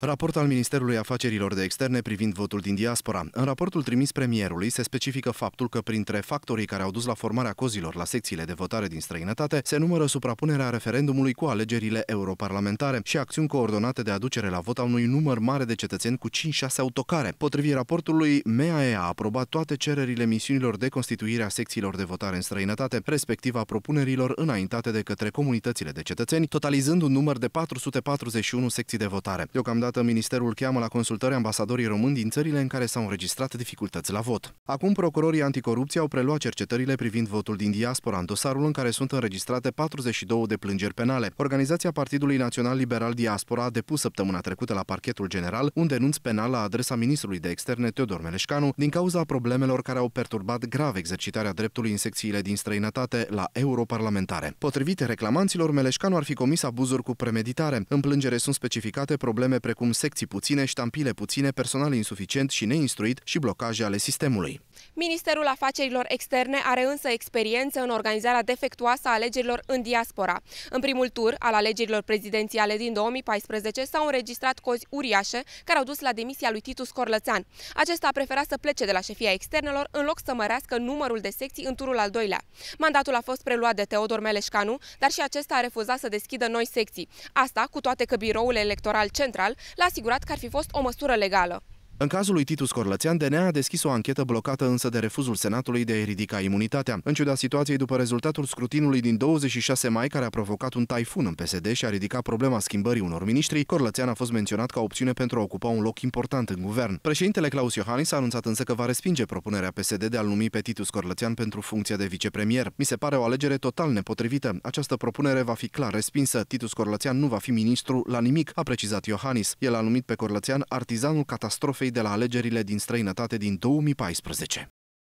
Raport al Ministerului Afacerilor de Externe privind votul din diaspora. În raportul trimis premierului se specifică faptul că printre factorii care au dus la formarea cozilor la secțiile de votare din străinătate se numără suprapunerea referendumului cu alegerile europarlamentare și acțiuni coordonate de aducere la vot a unui număr mare de cetățeni cu 5-6 autocare. Potrivit raportului, MAE a aprobat toate cererile misiunilor de constituire a secțiilor de votare în străinătate, respectiv a propunerilor înaintate de către comunitățile de cetățeni, totalizând un număr de 441 secții de votare. Deocamdată Deocamdată, Ministerul cheamă la consultări ambasadorii români din țările în care s-au înregistrat dificultăți la vot. Acum, procurorii anticorupție au preluat cercetările privind votul din diaspora, în dosarul în care sunt înregistrate 42 de plângeri penale. Organizația Partidului Național Liberal Diaspora a depus săptămâna trecută la parchetul general un denunț penal la adresa ministrului de externe Teodor Meleșcanu din cauza problemelor care au perturbat grav exercitarea dreptului în secțiile din străinătate la europarlamentare. Potrivit reclamanților, Meleșcanu ar fi comis abuzuri cu premeditare. În plângere sunt specificate probleme precum precum secții puține, ștampile puține, personal insuficient și neinstruit și blocaje ale sistemului. Ministerul Afacerilor Externe are însă experiență în organizarea defectuoasă a alegerilor în diaspora. În primul tur al alegerilor prezidențiale din 2014 s-au înregistrat cozi uriașe care au dus la demisia lui Titus Corlățean. Acesta a preferat să plece de la șefia externelor în loc să mărească numărul de secții în turul al doilea. Mandatul a fost preluat de Teodor Meleșcanu, dar și acesta a refuzat să deschidă noi secții. Asta, cu toate că biroul electoral central l-a asigurat că ar fi fost o măsură legală. În cazul lui Titus Corlățean, DNA a deschis o anchetă blocată însă de refuzul Senatului de a ridica imunitatea. În ciuda situației după rezultatul scrutinului din 26 mai, care a provocat un taifun în PSD și a ridicat problema schimbării unor miniștri, Corlățean a fost menționat ca opțiune pentru a ocupa un loc important în guvern. Președintele Claus Iohannis a anunțat însă că va respinge propunerea PSD de a-l numi pe Titus Corlățean pentru funcția de vicepremier. Mi se pare o alegere total nepotrivită. Această propunere va fi clar respinsă. Titus Corlățean nu va fi ministru la nimic, a precizat Iohannis. El a numit pe Corlățean artizanul catastrofei de la alegerile din străinătate din 2014.